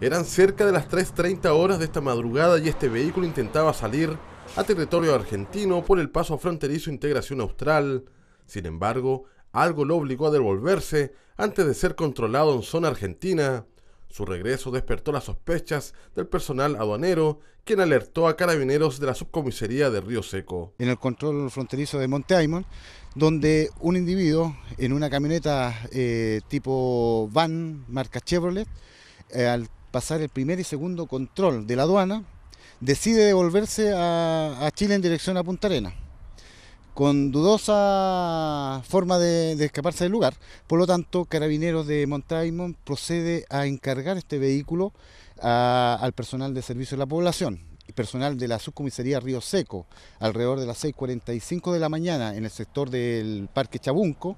Eran cerca de las 3.30 horas de esta madrugada y este vehículo intentaba salir a territorio argentino por el paso fronterizo Integración Austral. Sin embargo, algo lo obligó a devolverse antes de ser controlado en zona argentina. Su regreso despertó las sospechas del personal aduanero, quien alertó a carabineros de la subcomisaría de Río Seco. En el control fronterizo de Monte Aymon, donde un individuo en una camioneta eh, tipo van, marca Chevrolet, eh, al pasar el primer y segundo control de la aduana, decide devolverse a, Chile en dirección a Punta Arenas, con dudosa forma de, escaparse del lugar. Por lo tanto, Carabineros de Montaimón procede a encargar este vehículo al personal de servicio de la población, personal de la subcomisaría Río Seco, alrededor de las 6.45 de la mañana en el sector del Parque Chabunco,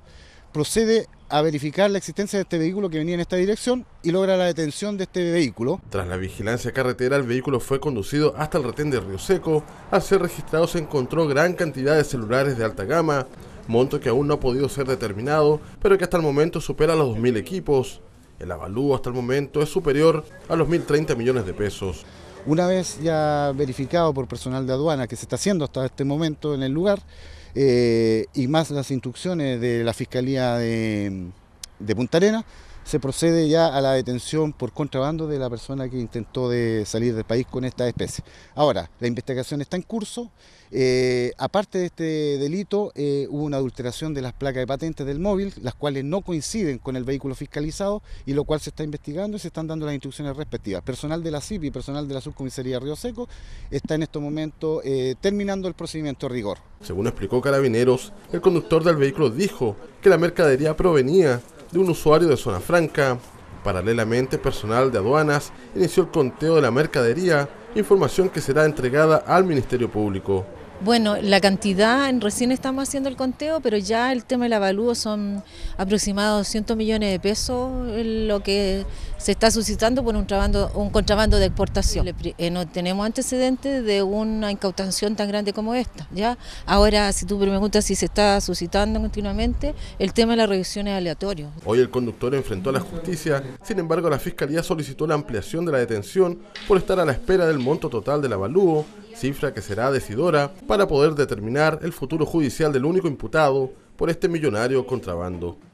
procede a verificar la existencia de este vehículo que venía en esta dirección y logra la detención de este vehículo. Tras la vigilancia carretera, el vehículo fue conducido hasta el retén de Río Seco. Al ser registrado se encontró gran cantidad de celulares de alta gama, monto que aún no ha podido ser determinado, pero que hasta el momento supera los 2.000 equipos. El avalúo hasta el momento es superior a los 1.030 millones de pesos. Una vez ya verificado por personal de aduana que se está haciendo hasta este momento en el lugar, eh, y más las instrucciones de la Fiscalía de, de Punta Arena se procede ya a la detención por contrabando de la persona que intentó de salir del país con esta especie. Ahora, la investigación está en curso. Eh, aparte de este delito, eh, hubo una adulteración de las placas de patentes del móvil, las cuales no coinciden con el vehículo fiscalizado y lo cual se está investigando y se están dando las instrucciones respectivas. Personal de la CIP y personal de la Subcomisaría Río Seco está en estos momentos eh, terminando el procedimiento de rigor. Según explicó Carabineros, el conductor del vehículo dijo que la mercadería provenía de un usuario de Zona Franca. Paralelamente, personal de aduanas inició el conteo de la mercadería, información que será entregada al Ministerio Público. Bueno, la cantidad, recién estamos haciendo el conteo, pero ya el tema del avalúo son aproximados 200 millones de pesos lo que se está suscitando por un, trabando, un contrabando de exportación. Eh, no tenemos antecedentes de una incautación tan grande como esta. ¿ya? Ahora, si tú me preguntas si se está suscitando continuamente, el tema de la revisión es aleatorio. Hoy el conductor enfrentó a la justicia, sin embargo la Fiscalía solicitó la ampliación de la detención por estar a la espera del monto total del avalúo cifra que será decidora para poder determinar el futuro judicial del único imputado por este millonario contrabando.